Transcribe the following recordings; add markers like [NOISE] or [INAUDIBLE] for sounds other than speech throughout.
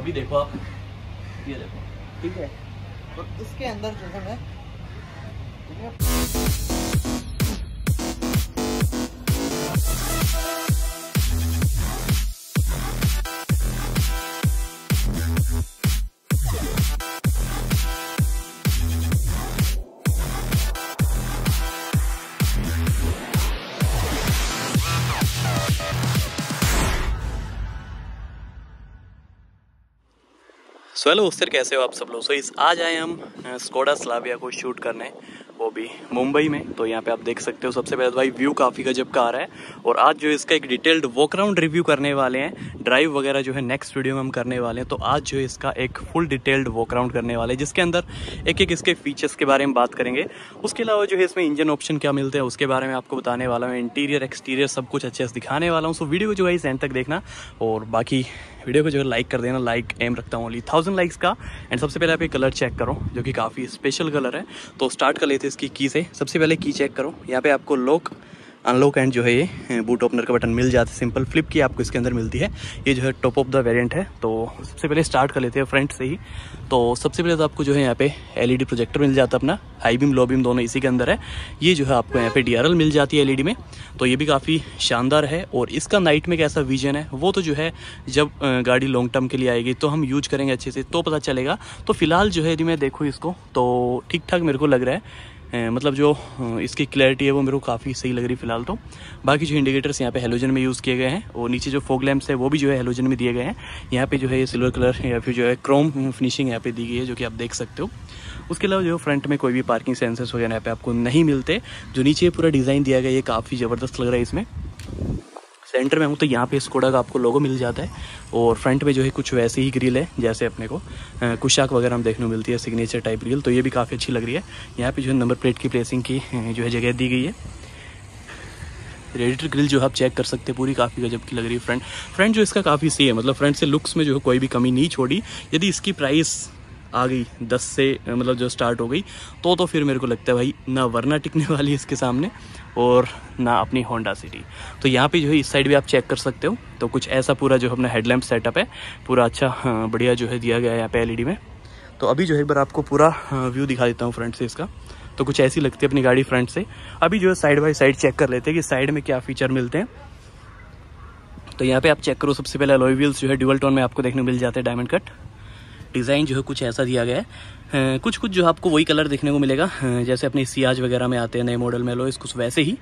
अभी देखो आप ये देखो ठीक है और इसके अंदर जो है सो हेलो उसर कैसे हो आप सब लोग सो इस आज आए हम स्कोडा स्लाविया को शूट करने वो भी मुंबई में तो यहाँ पे आप देख सकते हो सबसे पहले तो भाई व्यू काफ़ी गजब का आ रहा है और आज जो इसका एक डिटेल्ड वॉक राउंड रिव्यू करने वाले हैं ड्राइव वगैरह जो है नेक्स्ट वीडियो में हम करने वाले हैं तो आज जो इसका एक फुल डिटेल्ड वॉक राउंड करने वाले हैं जिसके अंदर एक एक इसके फीचर्स के बारे में बात करेंगे उसके अलावा जो है इसमें इंजन ऑप्शन क्या मिलते हैं उसके बारे में आपको बताने वाला हूँ इंटीरियर एक्सटीरियर सब कुछ अच्छे से दिखाने वाला हूँ सो वीडियो को जो है इस एंड तक देखना और बाकी वीडियो को जो है लाइक कर देना लाइक एम रखता हूँ ओनली थाउजेंड लाइक्स का एंड सबसे पहले आप ये कलर चेक करो जो कि काफ़ी स्पेशल कलर है तो स्टार्ट कर लेते हैं इसकी की से सबसे पहले की चेक करो यहाँ पे आपको लोक अनलॉक एंड जो है ये बूट ओपनर का बटन मिल जाता है सिंपल फ्लिप की आपको इसके अंदर मिलती है ये जो है टॉप ऑफ द वेरिएंट है तो सबसे पहले स्टार्ट कर लेते हैं फ्रंट से ही तो सबसे पहले तो आपको जो है यहाँ पे एलईडी प्रोजेक्टर e मिल जाता है अपना हाई बीम लो बीम दोनों इसी के अंदर है ये जो है आपको यहाँ पे डीआरएल मिल जाती है एलईडी e में तो ये भी काफ़ी शानदार है और इसका नाइट में कैसा विजन है वो तो जो है जब गाड़ी लॉन्ग टर्म के लिए आएगी तो हम यूज करेंगे अच्छे से तो पता चलेगा तो फिलहाल जो है यदि मैं देखूँ इसको तो ठीक ठाक मेरे को लग रहा है मतलब जो इसकी क्लैरिटी है वो मेरे को काफ़ी सही लग रही फिलहाल तो बाकी जो इंडिकेटर्स यहाँ पे हेलोजन में यूज़ किए गए हैं और नीचे जो फोक लैम्प्स है वो भी जो है हेलोजन में दिए गए हैं यहाँ पे जो है ये सिल्वर कलर या फिर जो है क्रोम फिनिशिंग यहाँ पे दी गई है जो कि आप देख सकते हो उसके अलावा जो फ्रंट में कोई भी पार्किंग सेंसर्स वगैरह यहाँ पे आपको नहीं मिलते जो नीचे पूरा डिज़ाइन दिया गया ये काफ़ी ज़बरदस्त लग रहा है इसमें सेंटर में हूँ तो यहाँ पे स्कोडा का आपको लोगो मिल जाता है और फ्रंट में जो है कुछ वैसे ही ग्रिल है जैसे अपने को कुशाक वगैरह हम देखने को मिलती है सिग्नेचर टाइप ग्रिल तो ये भी काफ़ी अच्छी लग रही है यहाँ पे जो है नंबर प्लेट की प्लेसिंग की जो है जगह दी गई है रेडिटर ग्रिल जो आप चेक कर सकते हैं पूरी काफ़ी गजब की लग रही है फ्रंट फ्रंट जो इसका काफ़ी सही है मतलब फ्रंट से लुक्स में जो है कोई भी कमी नहीं छोड़ी यदि इसकी प्राइस आ गई दस से मतलब जो स्टार्ट हो गई तो तो फिर मेरे को लगता है भाई ना वरना टिकने [LAUGHS] वाली है इसके सामने और ना अपनी होंडा सिटी तो यहाँ पे जो है इस साइड भी आप चेक कर सकते हो तो कुछ ऐसा पूरा जो अपना हेडलैम्प सेटअप है पूरा अच्छा हाँ, बढ़िया जो है दिया गया है यहाँ पे एलईडी में तो अभी जो है एक बार आपको पूरा व्यू हाँ, दिखा देता हूँ फ्रंट से इसका तो कुछ ऐसी लगती है अपनी गाड़ी फ्रंट से अभी जो है साइड बाई साइड चेक कर लेते हैं कि साइड में क्या फीचर मिलते हैं तो यहाँ पे आप चेक करो सबसे पहले लोई व्हील्स जो है ड्यूअल टोन में आपको देखने मिल जाते हैं डायमंड कट डिज़ाइन जो है कुछ ऐसा दिया गया है कुछ कुछ जो आपको वही कलर देखने को मिलेगा जैसे अपने सियाज वगैरह में आते हैं नए मॉडल में लो इस कुछ वैसे ही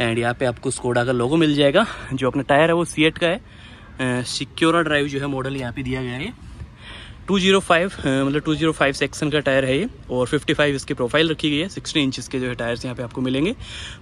एंड यहाँ पे आपको स्कोडा का लोगो मिल जाएगा जो अपना टायर है वो सी का है सिक्योरा ड्राइव जो है मॉडल यहाँ पे दिया गया है 205 मतलब 205 सेक्शन का टायर है ये और 55 इसकी प्रोफाइल रखी गई है 60 इंच के जो है टायर्स यहाँ पे आपको मिलेंगे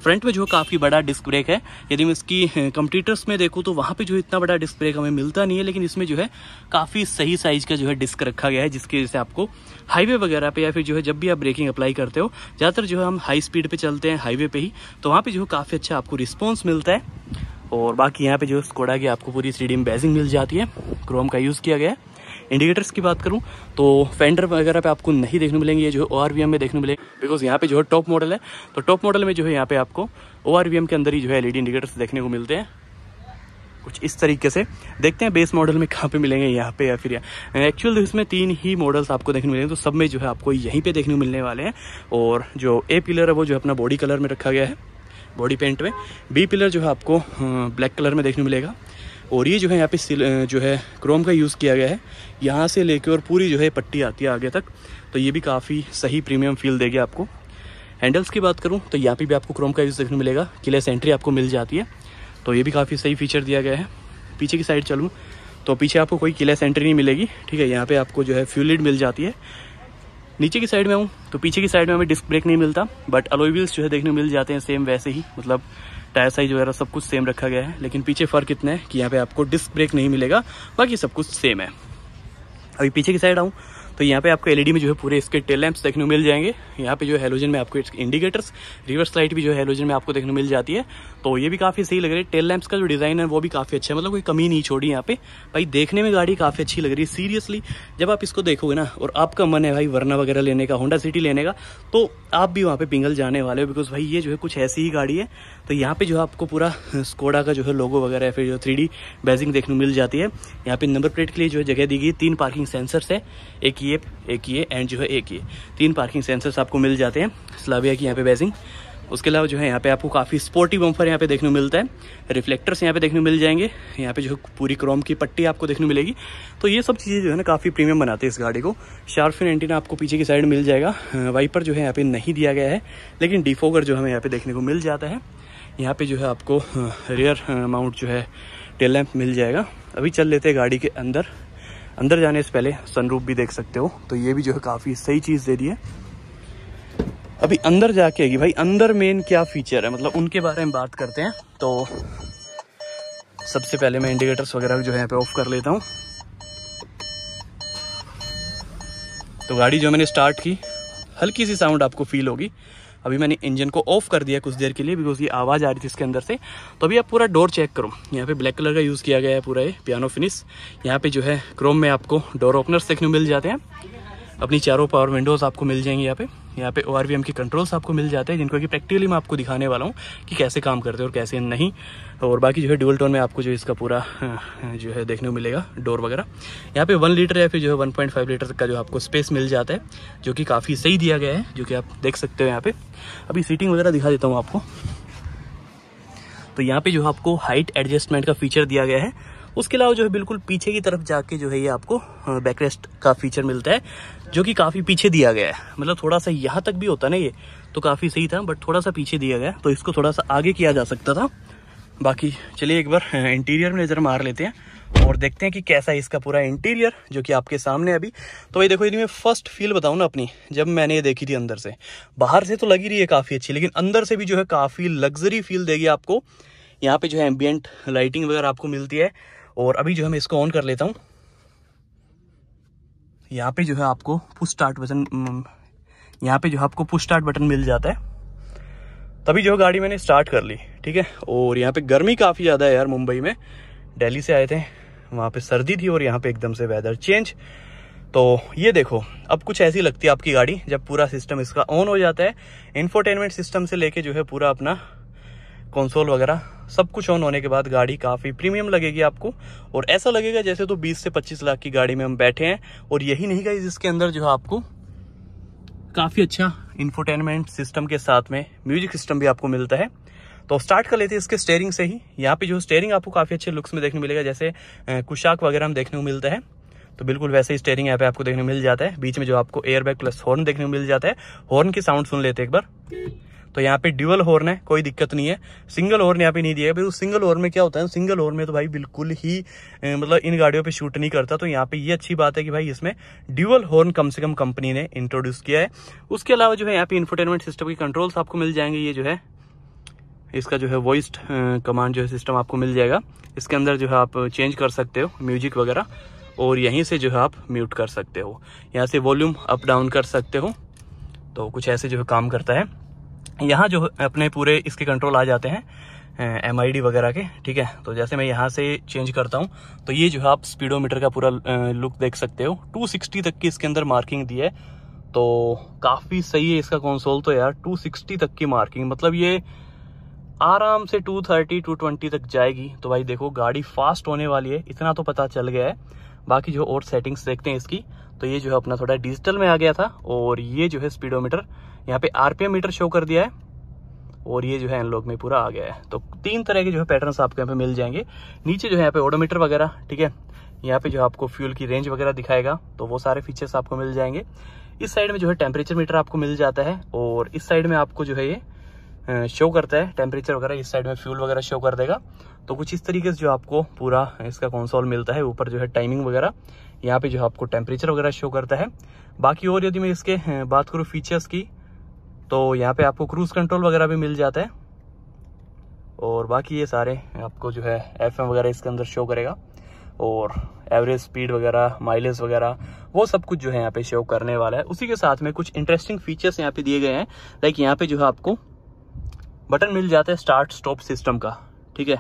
फ्रंट में जो है काफ़ी बड़ा डिस्क ब्रेक है यदि मैं इसकी कंप्यूटर्स में देखूँ तो वहाँ पे जो इतना बड़ा डिस्क ब्रेक हमें मिलता नहीं है लेकिन इसमें जो है काफ़ी सही साइज का जो है डिस्क रखा गया है जिसकी वजह से आपको हाईवे वगैरह पे या फिर जो है जब भी आप ब्रेकिंग अप्लाई करते हो ज़्यादातर जो है हम हाई स्पीड पर चलते हैं हाईवे पर ही तो वहाँ पर जो है काफ़ी अच्छा आपको रिस्पॉन्स मिलता है और बाकी यहाँ पर जो है स्कोडा की आपको पूरी थ्री डी मिल जाती है क्रोम का यूज़ किया गया है इंडिकेटर्स की बात करूँ तो फेंडर वगैरह पे आपको नहीं देखने मिलेंगे ये जो ओ आर में देखने मिलेंगे बिकॉज यहाँ पे जो है टॉप मॉडल है तो टॉप मॉडल में जो है यहाँ पे आपको ओ आर के अंदर ही जो है एल इंडिकेटर्स देखने को मिलते हैं कुछ इस तरीके से देखते हैं बेस मॉडल में कहाँ पे मिलेंगे यहाँ पे या फिर यहाँ एक्चुअल तो इसमें तीन ही मॉडल्स आपको देखने मिलेंगे तो सब में जो है आपको यहीं पे देखने मिलने वाले हैं और जो ए पिलर है वो जो अपना बॉडी कलर में रखा गया है बॉडी पेंट में बी पिलर जो है आपको ब्लैक कलर में देखने मिलेगा और ये जो है यहाँ पे जो है क्रोम का यूज़ किया गया है यहाँ से लेके और पूरी जो है पट्टी आती है आगे तक तो ये भी काफ़ी सही प्रीमियम फील देगी आपको हैंडल्स की बात करूँ तो यहाँ पे भी आपको क्रोम का यूज़ देखने मिलेगा किलेस एंट्री आपको मिल जाती है तो ये भी काफ़ी सही फीचर दिया गया है पीछे की साइड चलूँ तो पीछे आपको कोई किलेस एंट्री नहीं मिलेगी ठीक है यहाँ पर आपको जो है फ्यूलिड मिल जाती है नीचे की साइड में हूँ तो पीछे की साइड में हमें डिस्क ब्रेक नहीं मिलता बट अलोई व्हील्स जो है देखने मिल जाते हैं सेम वैसे ही मतलब टायर साइज वगैरह सब कुछ सेम रखा गया है लेकिन पीछे फ़र्क इतना है कि यहाँ पे आपको डिस्क ब्रेक नहीं मिलेगा बाकी सब कुछ सेम है अभी पीछे की साइड आऊँ तो यहाँ पे आपको एलईडी e में जो है पूरे इसके टेल लैंप्स देखने को मिल जाएंगे यहाँ पे जो है हेलोजन में आपको इंडिकेटर्स रिवर्स लाइट भी जो है हेलोजन में आपको देखने को मिल जाती है तो ये भी काफ़ी सही लग रही है टेल लैंप्स का जो डिज़ाइन है वो भी काफ़ी अच्छा है मतलब कोई कमी नहीं छोड़ी यहाँ पे भाई देखने में गाड़ी काफ़ी अच्छी लग रही है सीरियसली जब आप इसको देखोगे ना और आपका मन है भाई वर्ना वगैरह लेने का होंडा सिटी लेने का तो आप भी वहाँ पे पिंगल जाने वाले हो बिकॉज भाई ये जो है कुछ ऐसी ही गाड़ी है तो यहाँ पे जो है आपको पूरा स्कोडा का जो है लोगो वगैरह फिर जो थ्री बैजिंग देखने को मिल जाती है यहाँ पे नंबर प्लेट के लिए जो है जगह दी गई तीन पार्किंग सेंसर्स है एक ये ये एक ये एंड जो है एक ये तीन पार्किंग सेंसर्स आपको मिल जाते हैं स्लाविया की यहाँ पे बेजिंग उसके अलावा जो है यहाँ पे आपको काफ़ी स्पोर्टी बम्फर यहाँ पे देखने को मिलता है रिफ्लेक्टर्स यहाँ पे देखने को मिल जाएंगे यहाँ पे जो है पूरी क्रोम की पट्टी आपको देखने को मिलेगी तो ये सब चीज़ें जो है ना काफ़ी प्रीमियम बनाते हैं इस गाड़ी को शार्फिन एंटीना आपको पीछे की साइड मिल जाएगा वाइपर जो है यहाँ पर नहीं दिया गया है लेकिन डिफोगर जो हमें यहाँ पर देखने को मिल जाता है यहाँ पर जो है आपको रेयर माउंट जो है टेल लैम्प मिल जाएगा अभी चल लेते हैं गाड़ी के अंदर अंदर जाने से पहले सनरूफ भी देख सकते हो तो ये भी जो है काफ़ी सही चीज़ दे रही है अभी अंदर जाके आएगी भाई अंदर मेन क्या फीचर है मतलब उनके बारे में बात करते हैं तो सबसे पहले मैं इंडिकेटर्स वगैरह जो है यहाँ पे ऑफ कर लेता हूँ तो गाड़ी जो मैंने स्टार्ट की हल्की सी साउंड आपको फील होगी अभी मैंने इंजन को ऑफ कर दिया कुछ देर के लिए बिकॉज ये आवाज़ आ रही थी इसके अंदर से तो अभी आप पूरा डोर चेक करो यहाँ पे ब्लैक कलर का यूज़ किया गया है पूरा ये पियानो फिनिश यहाँ पे जो है क्रोम में आपको डोर ओपनर्स देखने मिल जाते हैं अपनी चारों पावर विंडोज़ आपको मिल जाएंगी यहाँ पे यहाँ पे ओ के कंट्रोल्स आपको मिल जाते हैं जिनको कि प्रैक्टिकली मैं आपको दिखाने वाला हूँ कि कैसे काम करते हैं और कैसे नहीं और बाकी जो है डुअल टोन में आपको जो इसका पूरा [LAUGHS] जो है देखने को मिलेगा डोर वगैरह यहाँ पे वन लीटर या फिर जो है वन पॉइंट फाइव लीटर का जो आपको स्पेस मिल जाता है जो कि काफ़ी सही दिया गया है जो कि आप देख सकते हो यहाँ पे अभी सीटिंग वगैरह दिखा देता हूँ आपको तो यहाँ पे जो आपको हाइट एडजस्टमेंट का फीचर दिया गया है उसके अलावा जो है बिल्कुल पीछे की तरफ जाके जो है ये आपको बैकरेस्ट का फीचर मिलता है जो कि काफ़ी पीछे दिया गया है मतलब थोड़ा सा यहाँ तक भी होता ना ये तो काफ़ी सही था बट थोड़ा सा पीछे दिया गया तो इसको थोड़ा सा आगे किया जा सकता था बाकी चलिए एक बार इंटीरियर में नज़र मार लेते हैं और देखते हैं कि कैसा है इसका पूरा इंटीरियर जो कि आपके सामने अभी तो भाई देखो यदि मैं फर्स्ट फील बताऊँ ना अपनी जब मैंने ये देखी थी अंदर से बाहर से तो लगी रही है काफ़ी अच्छी लेकिन अंदर से भी जो है काफ़ी लग्जरी फील देगी आपको यहाँ पे जो है एम्बियंट लाइटिंग वगैरह आपको मिलती है और अभी जो है मैं इसको ऑन कर लेता हूँ यहाँ पे जो है आपको पुश स्टार्ट बटन यहाँ पे जो है आपको पुश स्टार्ट बटन मिल जाता है तभी जो गाड़ी मैंने स्टार्ट कर ली ठीक है और यहाँ पे गर्मी काफ़ी ज़्यादा है यार मुंबई में दिल्ली से आए थे वहाँ पे सर्दी थी और यहाँ पे एकदम से वेदर चेंज तो ये देखो अब कुछ ऐसी लगती है आपकी गाड़ी जब पूरा सिस्टम इसका ऑन हो जाता है इन्फोटेनमेंट सिस्टम से लेके जो है पूरा अपना कंसोल वगैरह सब कुछ ऑन होने के बाद गाड़ी काफ़ी प्रीमियम लगेगी आपको और ऐसा लगेगा जैसे तो 20 से 25 लाख की गाड़ी में हम बैठे हैं और यही नहीं गाइज इसके अंदर जो है आपको काफ़ी अच्छा इन्फोटेनमेंट सिस्टम के साथ में म्यूजिक सिस्टम भी आपको मिलता है तो स्टार्ट कर लेते हैं इसके स्टेयरिंग से ही यहाँ पे जो स्टेयरिंग आपको काफ़ी अच्छे लुक्स में देखने मिलेगा जैसे कुशाक वगैरह हम देखने को मिलता है तो बिल्कुल वैसे ही स्टेयरिंग यहाँ पे आपको देखने को मिल जाता है बीच में जो आपको एयरबैग प्लस हॉर्न देखने को मिल जाता है हॉर्न की साउंड सुन लेते हैं एक बार तो यहाँ पे ड्यूअल हॉर्न है कोई दिक्कत नहीं है सिंगल हॉर्न यहाँ पे नहीं दिया भाई सिंगल हॉर्न में क्या होता है सिंगल हॉर्न में तो भाई बिल्कुल ही मतलब इन गाड़ियों पे शूट नहीं करता तो यहाँ पे ये अच्छी बात है कि भाई इसमें ड्यूअल हॉर्न कम से कम कंपनी ने इंट्रोड्यूस किया है उसके अलावा जो है यहाँ पे इन्फोटेनमेंट सिस्टम के कंट्रोल्स आपको मिल जाएंगे ये जो है इसका जो है वॉइस कमांड जो है सिस्टम आपको मिल जाएगा इसके अंदर जो है आप चेंज कर सकते हो म्यूजिक वगैरह और यहीं से जो है आप म्यूट कर सकते हो यहाँ से वॉल्यूम अप डाउन कर सकते हो तो कुछ ऐसे जो है काम करता है यहाँ जो अपने पूरे इसके कंट्रोल आ जाते हैं एम वगैरह के ठीक है तो जैसे मैं यहाँ से चेंज करता हूँ तो ये जो है आप स्पीडोमीटर का पूरा लुक देख सकते हो 260 तक की इसके अंदर मार्किंग दी है तो काफ़ी सही है इसका कंसोल तो यार 260 तक की मार्किंग मतलब ये आराम से 230 220 तक जाएगी तो भाई देखो गाड़ी फास्ट होने वाली है इतना तो पता चल गया है बाकी जो और सेटिंग्स देखते हैं इसकी तो ये जो है अपना थोड़ा डिजिटल में आ गया था और ये जो है स्पीडोमीटर यहाँ पे आरपीएम मीटर शो कर दिया है और ये जो है एनलॉग में पूरा आ गया है तो तीन तरह के जो है पैटर्न आपको यहाँ पे मिल जाएंगे नीचे जो है यहाँ पे ओडोमीटर वगैरह ठीक है यहाँ पे जो आपको फ्यूल की रेंज वगैरह दिखाएगा तो वो सारे फीचर्स आपको मिल जाएंगे इस साइड में जो है टेम्परेचर मीटर आपको मिल जाता है और इस साइड में आपको जो है ये शो करता है टेम्परेचर वगैरह इस साइड में फ्यूल वगैरह शो कर देगा तो कुछ इस तरीके से जो आपको पूरा इसका कंसोल मिलता है ऊपर जो है टाइमिंग वगैरह यहाँ पे जो आपको टेम्परेचर वगैरह शो करता है बाकी और यदि मैं इसके बात करूँ फीचर्स की तो यहाँ पे आपको क्रूज़ कंट्रोल वगैरह भी मिल जाता है और बाकी ये सारे आपको जो है एफ वगैरह इसके अंदर शो करेगा और एवरेज स्पीड वगैरह माइलेज वगैरह वो सब कुछ जो है यहाँ पे शो करने वाला है उसी के साथ में कुछ इंटरेस्टिंग फीचर्स यहाँ पे दिए गए हैं लाइक यहाँ पे जो है आपको बटन मिल जाता है स्टार्ट स्टॉप सिस्टम का ठीक है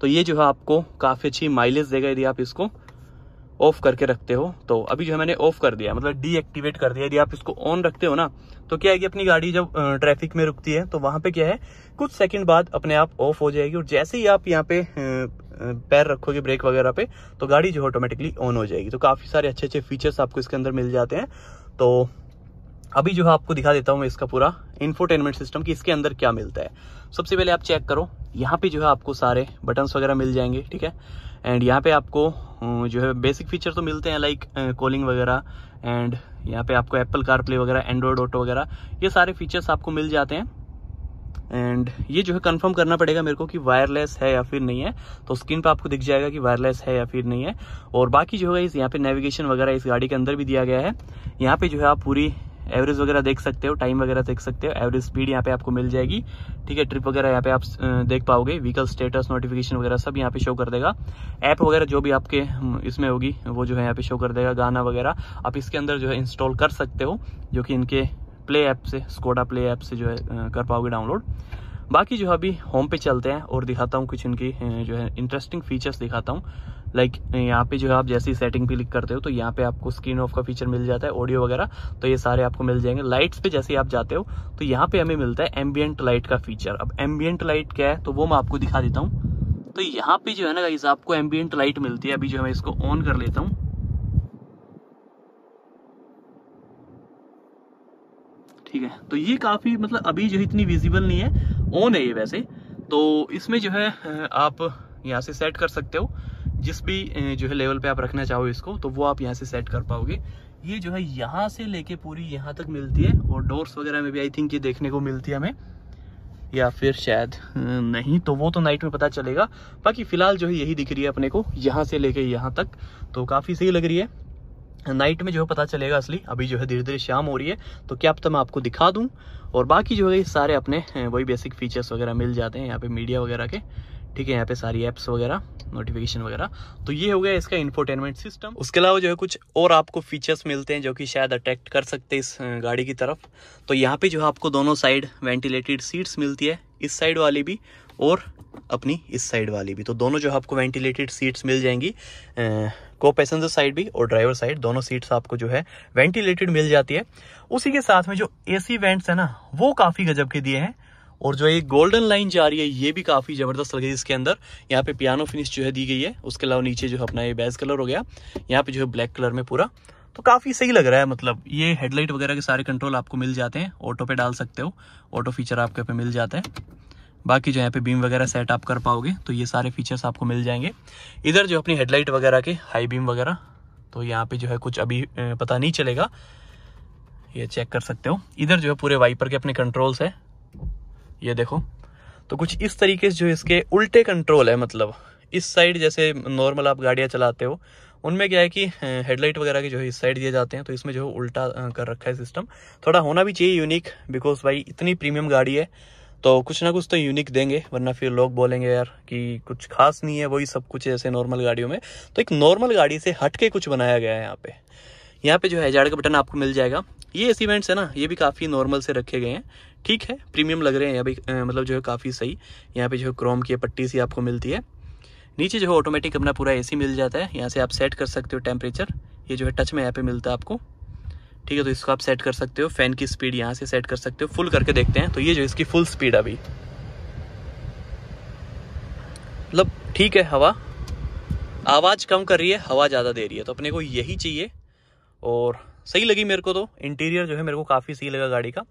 तो ये जो है आपको काफ़ी अच्छी माइलेज देगा यदि आप इसको ऑफ करके रखते हो तो अभी जो है मैंने ऑफ कर दिया मतलब डीएक्टिवेट कर दिया यदि आप इसको ऑन रखते हो ना तो क्या है कि अपनी गाड़ी जब ट्रैफिक में रुकती है तो वहां पे क्या है कुछ सेकंड बाद अपने आप ऑफ हो जाएगी और जैसे ही आप यहाँ पे पैर रखोगे ब्रेक वगैरह पे तो गाड़ी जो ऑटोमेटिकली ऑन हो जाएगी तो काफी सारे अच्छे अच्छे फीचर्स आपको इसके अंदर मिल जाते हैं तो अभी जो है आपको दिखा देता हूँ मैं इसका पूरा इन्फोटेनमेंट सिस्टम कि इसके अंदर क्या मिलता है सबसे पहले आप चेक करो यहाँ पे जो है आपको सारे बटन्स वगैरह मिल जाएंगे ठीक है एंड यहाँ पे आपको जो है बेसिक फीचर तो मिलते हैं लाइक कॉलिंग वगैरह एंड यहाँ पे आपको एप्पल कार प्ले वगैरह एंड्रॉयड ऑटो वगैरह ये सारे फीचर्स आपको मिल जाते हैं एंड ये जो है कंफर्म करना पड़ेगा मेरे को कि वायरलेस है या फिर नहीं है तो स्क्रीन पे आपको दिख जाएगा कि वायरलेस है या फिर नहीं है और बाकी जो है इस यहाँ पे नेविगेशन वगैरह इस गाड़ी के अंदर भी दिया गया है यहाँ पे जो है आप पूरी एवरेज वगैरह देख सकते हो टाइम वगैरह देख सकते हो एवरेज स्पीड यहाँ पे आपको मिल जाएगी ठीक है ट्रिप वगैरह यहाँ पे आप देख पाओगे व्हीकल स्टेटस नोटिफिकेशन वगैरह सब यहाँ पे शो कर देगा ऐप वगैरह जो भी आपके इसमें होगी वो जो है यहाँ पे शो कर देगा गाना वगैरह आप इसके अंदर जो है इंस्टॉल कर सकते हो जो कि इनके प्ले ऐप से स्कोडा प्ले ऐप से जो है कर पाओगे डाउनलोड बाकी जो है अभी होम पे चलते हैं और दिखाता हूँ कुछ इनकी जो है इंटरेस्टिंग फीचर्स दिखाता हूँ लाइक यहाँ पे जो है आप जैसी सेटिंग पे क्लिक करते हो तो यहाँ पे आपको स्क्रीन ऑफ का फीचर मिल जाता है ऑडियो वगैरह तो ये सारे आपको मिल जाएंगे लाइट्स पे जैसे आप जाते हो तो यहाँ पे हमें मिलता है एम्बियंट लाइट का फीचर अब एम्बियंट लाइट क्या है तो वो मैं आपको दिखा देता हूँ तो यहाँ पे जो है ना गाइस आपको एम्बियंट लाइट मिलती है अभी जो है मैं इसको ऑन कर लेता हूँ ठीक है तो ये काफ़ी मतलब अभी जो इतनी विजिबल नहीं है ऑन है ये वैसे तो इसमें जो है आप यहाँ से सेट कर सकते हो जिस भी जो है लेवल पे आप रखना चाहो इसको तो वो आप यहाँ से सेट कर पाओगे ये जो है यहाँ से लेके पूरी यहाँ तक मिलती है और डोर्स वगैरह में भी आई थिंक ये देखने को मिलती है हमें या फिर शायद नहीं तो वो तो नाइट में पता चलेगा बाकी फ़िलहाल जो है यही दिख रही है अपने को यहाँ से लेके यहाँ तक तो काफ़ी सही लग रही है नाइट में जो है पता चलेगा असली अभी जो है धीरे धीरे शाम हो रही है तो क्या पता तो मैं आपको दिखा दूँ और बाकी जो है सारे अपने वही बेसिक फीचर्स वगैरह मिल जाते हैं यहाँ पे मीडिया वगैरह के ठीक है यहाँ पे सारी एप्स वगैरह नोटिफिकेशन वगैरह तो ये हो गया इसका इन्फोटेनमेंट सिस्टम उसके अलावा जो है कुछ और आपको फीचर्स मिलते हैं जो कि शायद अट्रैक्ट कर सकते हैं इस गाड़ी की तरफ तो यहाँ पे जो है आपको दोनों साइड वेंटिलेटेड सीट्स मिलती है इस साइड वाली भी और अपनी इस साइड वाली भी तो दोनों जो आपको वेंटिलेटेड सीट्स मिल जाएंगी को पैसेंजर साइड भी और ड्राइवर साइड दोनों सीट्स आपको जो है वेंटिलेटेड मिल जाती है उसी के साथ में जो एसी वेंट्स है ना वो काफ़ी गजब के दिए हैं और जो ये गोल्डन लाइन जा रही है ये भी काफ़ी ज़बरदस्त लगी है इसके अंदर यहाँ पे पियानो फिनिश जो है दी गई है उसके अलावा नीचे जो है अपना ये बेस कलर हो गया यहाँ पे जो है ब्लैक कलर में पूरा तो काफ़ी सही लग रहा है मतलब ये हेडलाइट वगैरह के सारे कंट्रोल आपको मिल जाते हैं ऑटो पे डाल सकते हो ऑटो फीचर आपके पे मिल जाता है बाकी जो यहाँ पे बीम वगैरह सेट आप कर पाओगे तो ये सारे फीचर्स आपको मिल जाएंगे इधर जो अपनी हेडलाइट वगैरह के हाई बीम वगैरह तो यहाँ पे जो है कुछ अभी पता नहीं चलेगा ये चेक कर सकते हो इधर जो है पूरे वाइपर के अपने कंट्रोल्स है ये देखो तो कुछ इस तरीके से जो इसके उल्टे कंट्रोल है मतलब इस साइड जैसे नॉर्मल आप गाड़ियाँ चलाते हो उनमें क्या है कि हेडलाइट वगैरह के जो है इस साइड दिए जाते हैं तो इसमें जो है उल्टा कर रखा है सिस्टम थोड़ा होना भी चाहिए यूनिक बिकॉज भाई इतनी प्रीमियम गाड़ी है तो कुछ ना कुछ तो यूनिक देंगे वरना फिर लोग बोलेंगे यार कि कुछ खास नहीं है वही सब कुछ ऐसे नॉर्मल गाड़ियों में तो एक नॉर्मल गाड़ी से हट के कुछ बनाया गया है यहाँ पे यहाँ पे जो है जाड का बटन आपको मिल जाएगा ये एसीवेंट्स है ना ये भी काफ़ी नॉर्मल से रखे गए हैं ठीक है प्रीमियम लग रहे हैं अभी मतलब जो है काफ़ी सही यहाँ पे जो है क्रोम की पट्टी सी आपको मिलती है नीचे जो है ऑटोमेटिक अपना पूरा एसी मिल जाता है यहाँ से आप सेट कर सकते हो टेम्परेचर ये जो है टच में यहाँ पे मिलता है आपको ठीक है तो इसको आप सेट कर सकते हो फैन की स्पीड यहाँ से सेट कर सकते हो फुल करके देखते हैं तो ये जो इसकी फुल स्पीड अभी मतलब ठीक है हवा आवाज़ कम कर रही है हवा ज़्यादा दे रही है तो अपने को यही चाहिए और सही लगी मेरे को तो इंटीरियर जो है मेरे को काफ़ी सही लगा गाड़ी का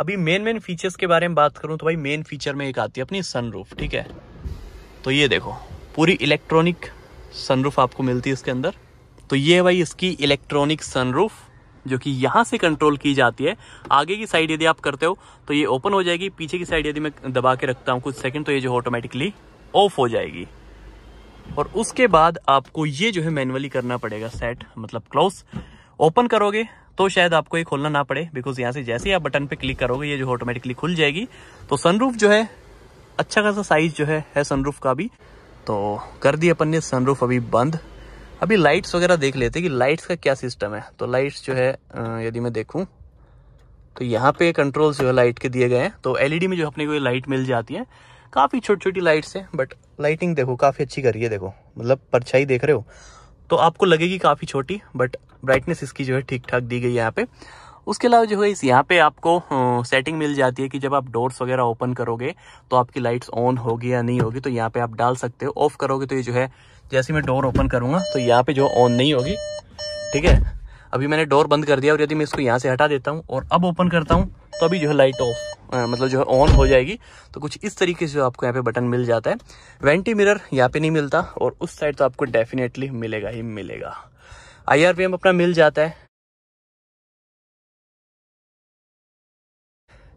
अभी मेन मेन फीचर्स के बारे में बात करूं तो भाई मेन फीचर में एक आती है अपनी सनरूफ ठीक है तो ये देखो पूरी इलेक्ट्रॉनिक सनरूफ आपको मिलती है इसके अंदर तो ये है भाई इसकी इलेक्ट्रॉनिक सनरूफ जो कि यहाँ से कंट्रोल की जाती है आगे की साइड यदि आप करते हो तो ये ओपन हो जाएगी पीछे की साइड यदि मैं दबा के रखता हूँ कुछ सेकंड तो ये जो ऑटोमेटिकली ऑफ हो जाएगी और उसके बाद आपको ये जो है मैनुअली करना पड़ेगा सेट मतलब क्लोज ओपन करोगे तो शायद आपको ये खोलना ना पड़े बिकॉज यहाँ से जैसे ही आप बटन पे क्लिक करोगे ये जो ऑटोमेटिकली खुल जाएगी तो सनरूफ जो है अच्छा खासा साइज जो है है सनरूफ का भी तो कर दिए अपन ने सनरूफ अभी बंद अभी लाइट्स वगैरह देख लेते कि लाइट्स का क्या सिस्टम है तो लाइट्स जो है यदि मैं देखूँ तो यहाँ पे कंट्रोल्स जो है लाइट के दिए गए हैं तो एलईडी में जो अपने को ये लाइट मिल जाती है काफ़ी छोटी छोटी लाइट्स हैं बट लाइटिंग देखो काफ़ी अच्छी करी है देखो मतलब परछाई देख रहे हो तो आपको लगेगी काफ़ी छोटी बट ब्राइटनेस इसकी जो है ठीक ठाक दी गई यहाँ पे उसके अलावा जो है इस यहाँ पे आपको सेटिंग मिल जाती है कि जब आप डोर्स वगैरह ओपन करोगे तो आपकी लाइट्स ऑन होगी या नहीं होगी तो यहाँ पे आप डाल सकते हो ऑफ करोगे तो ये जो है जैसे मैं डोर ओपन करूँगा तो यहाँ पे जो ऑन नहीं होगी ठीक है अभी मैंने डोर बंद कर दिया और यदि मैं इसको यहाँ से हटा देता हूँ और अब ओपन करता हूँ तो अभी जो है लाइट ऑफ मतलब जो है ऑन हो जाएगी तो कुछ इस तरीके से जो आपको यहाँ पे बटन मिल जाता है वेंटी मिरर यहाँ पे नहीं मिलता और उस साइड तो आपको डेफिनेटली मिलेगा ही मिलेगा आई अपना मिल जाता है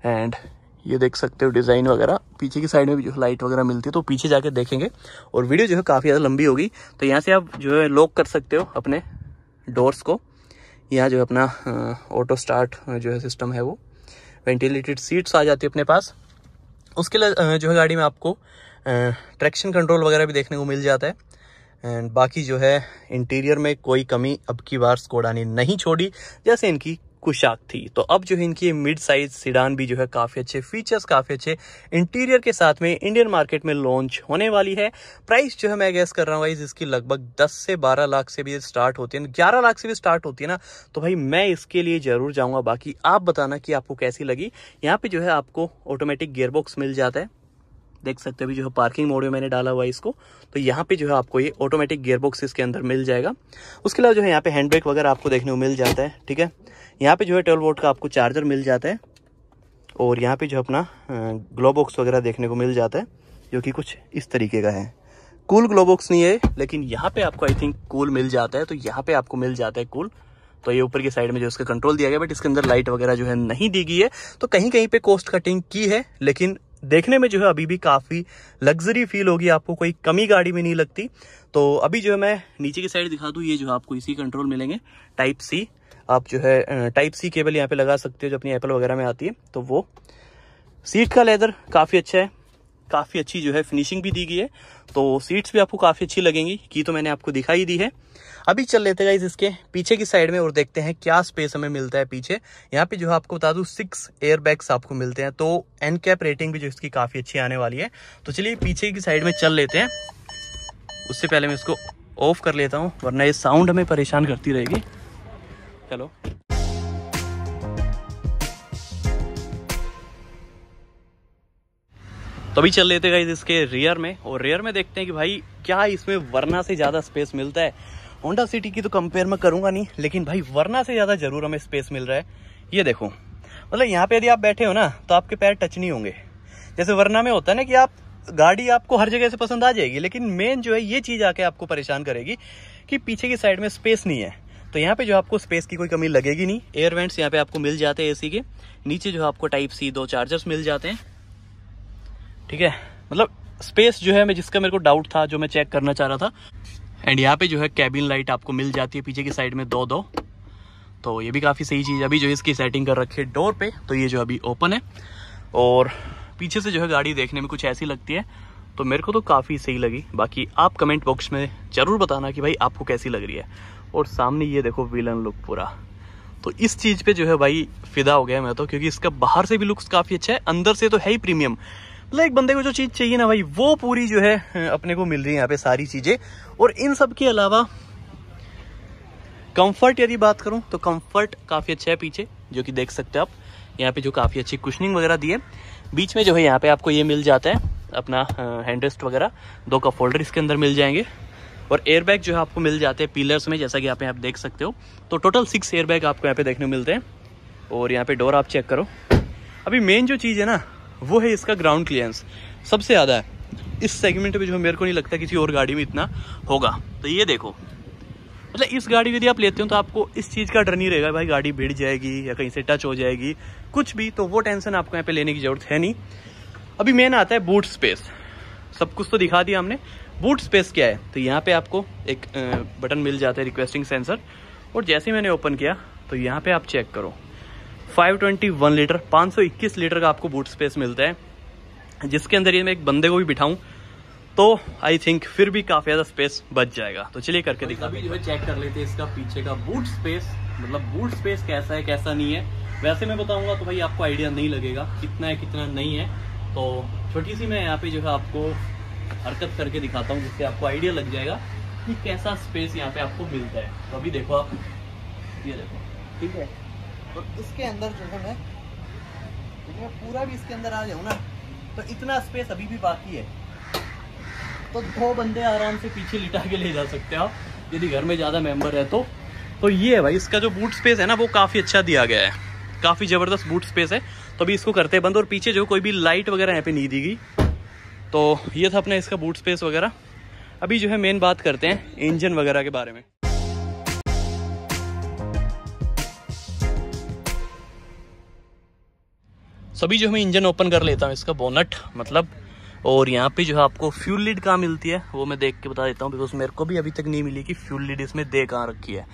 एंड ये देख सकते हो डिज़ाइन वगैरह पीछे की साइड में भी जो लाइट वगैरह मिलती है तो पीछे जाके देखेंगे और वीडियो जो है काफ़ी ज़्यादा लंबी होगी तो यहाँ से आप जो है लॉक कर सकते हो अपने डोर्स को यहाँ जो है अपना ऑटो स्टार्ट जो है सिस्टम है वो वेंटिलेटेड सीट्स आ जाती है अपने पास उसके लिए जो है गाड़ी में आपको ट्रैक्शन कंट्रोल वगैरह भी देखने को मिल जाता है एंड बाकी जो है इंटीरियर में कोई कमी अब की बार स्कोडा ने नहीं छोड़ी जैसे इनकी कुशाक थी तो अब जो है इनकी मिड साइज सीडान भी जो है काफ़ी अच्छे फीचर्स काफ़ी अच्छे इंटीरियर के साथ में इंडियन मार्केट में लॉन्च होने वाली है प्राइस जो है मैं गैस कर रहा हूँ वाइज इसकी लगभग 10 से 12 लाख से भी स्टार्ट होती है ग्यारह लाख से भी स्टार्ट होती है ना तो भाई मैं इसके लिए ज़रूर जाऊँगा बाकी आप बताना कि आपको कैसी लगी यहाँ पर जो है आपको ऑटोमेटिक गेयरबॉक्स मिल जाता है देख सकते हो अभी जो है पार्किंग मोड में मैंने डाला हुआ है इसको तो यहाँ पे जो है आपको ये ऑटोमेटिक गियरबॉक्स इसके अंदर मिल जाएगा उसके अलावा जो है यहाँ पे हैंड ब्रेक वगैरह आपको देखने को मिल जाता है ठीक है यहाँ पे जो है ट्वेल्व वोट का आपको चार्जर मिल जाता है और यहाँ पे जो अपना ग्लो बॉक्स वगैरह देखने को मिल जाता है जो कि कुछ इस तरीके का है कूल ग्लो बॉक्स नहीं है लेकिन यहाँ पे आपको आई थिंक कूल मिल जाता है तो यहाँ पे आपको मिल जाता है कूल तो ये ऊपर की साइड में जो उसका कंट्रोल दिया गया बट इसके अंदर लाइट वगैरह जो है नहीं दी गई है तो कहीं कहीं पे कॉस्ट कटिंग की है लेकिन देखने में जो है अभी भी काफ़ी लग्जरी फील होगी आपको कोई कमी गाड़ी में नहीं लगती तो अभी जो है मैं नीचे की साइड दिखा दूँ ये जो है आपको इसी कंट्रोल मिलेंगे टाइप सी आप जो है टाइप सी केबल यहाँ पे लगा सकते हो जो अपनी एप्पल वगैरह में आती है तो वो सीट का लेदर काफ़ी अच्छा है काफ़ी अच्छी जो है फिनिशिंग भी दी गई है तो सीट्स भी आपको काफ़ी अच्छी लगेंगी की तो मैंने आपको दिखाई दी है अभी चल लेते हैं इसके पीछे की साइड में और देखते हैं क्या स्पेस हमें मिलता है पीछे यहाँ पे जो है आपको बता दू सिक्स एयर आपको मिलते हैं तो एन कैप रेटिंग भी जो इसकी काफ़ी अच्छी आने वाली है तो चलिए पीछे की साइड में चल लेते हैं उससे पहले मैं इसको ऑफ कर लेता हूँ वरना ये साउंड हमें परेशान करती रहेगी चलो तो अभी चल लेते हैं इसके रियर में और रियर में देखते हैं कि भाई क्या इसमें वरना से ज़्यादा स्पेस मिलता है होंडा सिटी की तो कंपेयर मैं करूंगा नहीं लेकिन भाई वरना से ज़्यादा ज़रूर हमें स्पेस मिल रहा है ये देखो मतलब यहाँ पे यदि आप बैठे हो ना तो आपके पैर टच नहीं होंगे जैसे वरना में होता है ना कि आप गाड़ी आपको हर जगह से पसंद आ जाएगी लेकिन मेन जो है ये चीज़ आके आपको परेशान करेगी कि पीछे की साइड में स्पेस नहीं है तो यहाँ पे जो आपको स्पेस की कोई कमी लगेगी नहीं एयर वेंट्स यहाँ पे आपको मिल जाते हैं एसी के नीचे जो आपको टाइप सी दो चार्जर्स मिल जाते हैं ठीक है मतलब स्पेस जो है मैं जिसका मेरे को डाउट था जो मैं चेक करना चाह रहा था एंड यहाँ पे जो है कैबिन लाइट आपको मिल जाती है पीछे की साइड में दो दो तो ये भी काफ़ी सही चीज़ अभी जो इसकी सेटिंग कर रखी है डोर पे तो ये जो अभी ओपन है और पीछे से जो है गाड़ी देखने में कुछ ऐसी लगती है तो मेरे को तो काफ़ी सही लगी बाकी आप कमेंट बॉक्स में ज़रूर बताना कि भाई आपको कैसी लग रही है और सामने ये देखो विलन लुक पूरा तो इस चीज़ पे जो है भाई फिदा हो गया मैं तो क्योंकि इसका बाहर से भी लुक्स काफ़ी अच्छा है अंदर से तो है ही प्रीमियम मतलब एक बंदे को जो चीज़ चाहिए ना भाई वो पूरी जो है अपने को मिल रही है यहाँ पे सारी चीज़ें और इन सब के अलावा कंफर्ट यदि बात करूं तो कंफर्ट काफ़ी अच्छा है पीछे जो कि देख सकते हैं आप यहाँ पे जो काफ़ी अच्छी कुशनिंग वगैरह दी है बीच में जो है यहाँ पे आपको ये मिल जाता है अपना हैंडरेस्ट वगैरह दो का फोल्डर इसके अंदर मिल जाएंगे और एयरबैग जो है आपको मिल जाते हैं पिलर्स में जैसा कि यहाँ आप देख सकते हो तो टोटल सिक्स एयरबैग आपको यहाँ पे देखने मिलते हैं और यहाँ पे डोर आप चेक करो अभी मेन जो चीज़ है ना वो है इसका ग्राउंड क्लियरेंस सबसे ज़्यादा है इस सेगमेंट में जो मेरे को नहीं लगता किसी और गाड़ी में इतना होगा तो ये देखो मतलब इस गाड़ी यदि आप लेते हो तो आपको इस चीज़ का डर नहीं रहेगा भाई गाड़ी भिड़ जाएगी या कहीं से टच हो जाएगी कुछ भी तो वो टेंशन आपको यहाँ पे लेने की ज़रूरत है नहीं अभी मेन आता है बूट स्पेस सब कुछ तो दिखा दिया हमने बूट स्पेस क्या है तो यहाँ पे आपको एक बटन मिल जाता है रिक्वेस्टिंग सेंसर और जैसे मैंने ओपन किया तो यहाँ पे आप चेक करो 521 लीटर 521 लीटर का आपको बूट स्पेस मिलता है जिसके अंदर ये मैं एक बंदे को भी बिठाऊं तो आई थिंक फिर भी काफ़ी ज़्यादा स्पेस बच जाएगा तो चलिए करके दिखा अभी जो है चेक कर लेते हैं इसका पीछे का बूट स्पेस मतलब बूट स्पेस कैसा है कैसा नहीं है वैसे मैं बताऊंगा तो भाई आपको आइडिया नहीं लगेगा कितना है कितना नहीं है तो छोटी सी मैं यहाँ पे जो है आपको हरकत करके दिखाता हूँ जिससे आपको आइडिया लग जाएगा कि कैसा स्पेस यहाँ पे आपको मिलता है तो अभी देखो आप ये देखो ठीक है और इसके अंदर जो है मैं मैं पूरा भी इसके अंदर आ जाऊँ ना तो इतना स्पेस अभी भी बाकी है तो दो बंदे आराम से पीछे लिटा के ले जा सकते हैं आप यदि घर में ज़्यादा मेम्बर है तो तो ये है भाई इसका जो बूट स्पेस है ना वो काफ़ी अच्छा दिया गया है काफ़ी ज़बरदस्त बूट स्पेस है तो अभी इसको करते हैं बंद और पीछे जो कोई भी लाइट वगैरह यहाँ पे नहीं दी गई तो ये था अपना इसका बूट स्पेस वगैरह अभी जो है मेन बात करते हैं इंजन वगैरह के बारे में सभी जो मैं इंजन ओपन कर लेता हूँ इसका बोनट मतलब और यहाँ पे जो है आपको फ्यूल लीड कहाँ मिलती है वो मैं देख के बता देता हूँ बिकॉज मेरे को भी अभी तक नहीं मिली कि फ्यूल लीड इसमें दे कहाँ रखी है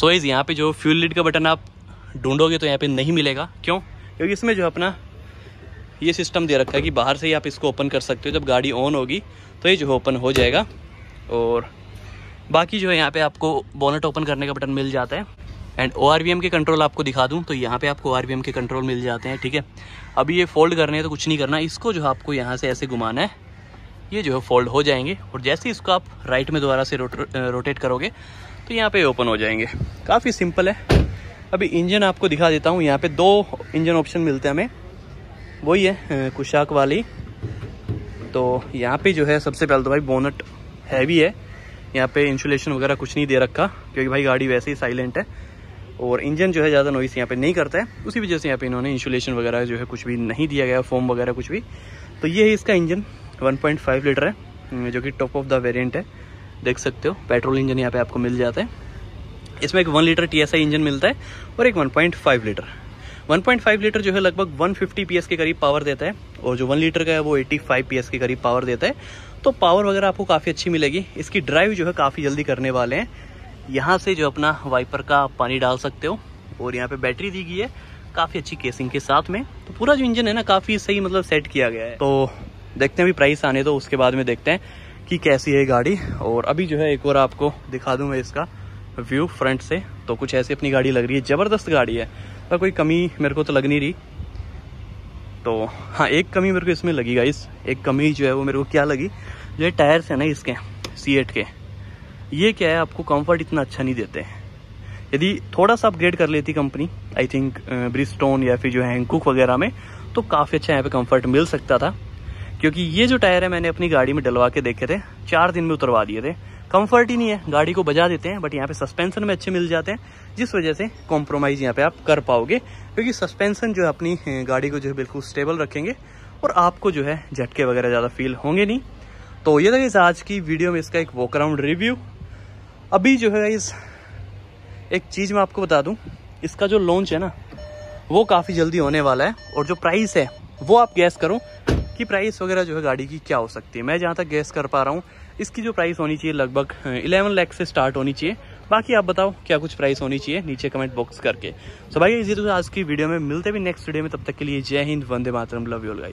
सो इस यहाँ पे जो फ्यूल लीड का बटन आप ढूंढोगे तो यहाँ पे नहीं मिलेगा क्यों क्योंकि इसमें जो अपना ये सिस्टम दे रखा है कि बाहर से ही आप इसको ओपन कर सकते हो जब गाड़ी ऑन होगी तो ये जो ओपन हो जाएगा और बाकी जो है यहाँ पे आपको बोनट ओपन करने का बटन मिल जाता है एंड ओ के कंट्रोल आपको दिखा दूँ तो यहाँ पे आपको ओ के कंट्रोल मिल जाते हैं ठीक है अभी ये फोल्ड करने हैं तो कुछ नहीं करना इसको जो आपको यहाँ से ऐसे घुमाना है ये जो है फोल्ड हो जाएंगे और जैसे इसको आप राइट में दोबारा से रोट, रोटेट करोगे तो यहाँ पे ओपन हो जाएंगे काफ़ी सिंपल है अभी इंजन आपको दिखा देता हूँ यहाँ पे दो इंजन ऑप्शन मिलते हैं हमें वही है कुशाक वाली तो यहाँ पे जो है सबसे पहले तो भाई बोनट हैवी है यहाँ पे इंसुलेशन वगैरह कुछ नहीं दे रखा क्योंकि भाई गाड़ी वैसे ही साइलेंट है और इंजन जो है ज़्यादा नॉइस यहाँ पे नहीं करता है उसी वजह से यहाँ पे इन्होंने इंसुलेशन वगैरह जो है कुछ भी नहीं दिया गया फोम वगैरह कुछ भी तो ये है इसका इंजन 1.5 लीटर है हम्म, जो कि टॉप ऑफ द वेरिएंट है देख सकते हो पेट्रोल इंजन यहाँ पे आपको मिल जाता है इसमें एक वन लीटर टी इंजन मिलता है और एक वन लीटर वन लीटर जो है लगभग वन फिफ्टी के करीब पावर देता है और जो वन लीटर का है वो एट्टी फाइव के करीब पावर देता है तो पावर वगैरह आपको काफ़ी अच्छी मिलेगी इसकी ड्राइव जो है काफ़ी जल्दी करने वाले हैं यहाँ से जो अपना वाइपर का पानी डाल सकते हो और यहाँ पे बैटरी दी गई है काफ़ी अच्छी केसिंग के साथ में तो पूरा जो इंजन है ना काफ़ी सही मतलब सेट किया गया है तो देखते हैं अभी प्राइस आने तो उसके बाद में देखते हैं कि कैसी है गाड़ी और अभी जो है एक और आपको दिखा दूँ मैं इसका व्यू फ्रंट से तो कुछ ऐसी अपनी गाड़ी लग रही है ज़बरदस्त गाड़ी है पर कोई कमी मेरे को तो लग नहीं रही तो हाँ एक कमी मेरे को इसमें लगी गाइस एक कमी जो है वो मेरे को क्या लगी जो है टायर्स है ना इसके सी एट के ये क्या है आपको कंफर्ट इतना अच्छा नहीं देते हैं यदि थोड़ा सा अपग्रेड कर लेती कंपनी आई थिंक ब्रिस्टोन या फिर जो है हैंकुक वगैरह में तो काफ़ी अच्छा यहाँ पे कंफर्ट मिल सकता था क्योंकि ये जो टायर है मैंने अपनी गाड़ी में डलवा के देखे थे चार दिन में उतरवा दिए थे कंफर्ट ही नहीं है गाड़ी को बजा देते हैं बट यहाँ पे सस्पेंशन में अच्छे मिल जाते हैं जिस वजह से कॉम्प्रोमाइज़ यहाँ पे आप कर पाओगे क्योंकि सस्पेंसन जो है अपनी गाड़ी को जो है बिल्कुल स्टेबल रखेंगे और आपको जो है झटके वगैरह ज़्यादा फील होंगे नहीं तो ये था आज की वीडियो में इसका एक वॉकराउंड रिव्यू अभी जो है इस एक चीज़ मैं आपको बता दूं इसका जो लॉन्च है ना वो काफ़ी जल्दी होने वाला है और जो प्राइस है वो आप गैस करो कि प्राइस वगैरह जो है गाड़ी की क्या हो सकती है मैं जहाँ तक गैस कर पा रहा हूँ इसकी जो प्राइस होनी चाहिए लगभग इलेवन लैख से स्टार्ट होनी चाहिए बाकी आप बताओ क्या कुछ प्राइस होनी चाहिए नीचे कमेंट बॉक्स करके सो भाई इसी तो आज की वीडियो में मिलते भी नेक्स्ट वीडियो में तब तक के लिए जय हिंद वंदे मातरम लव योल गाइस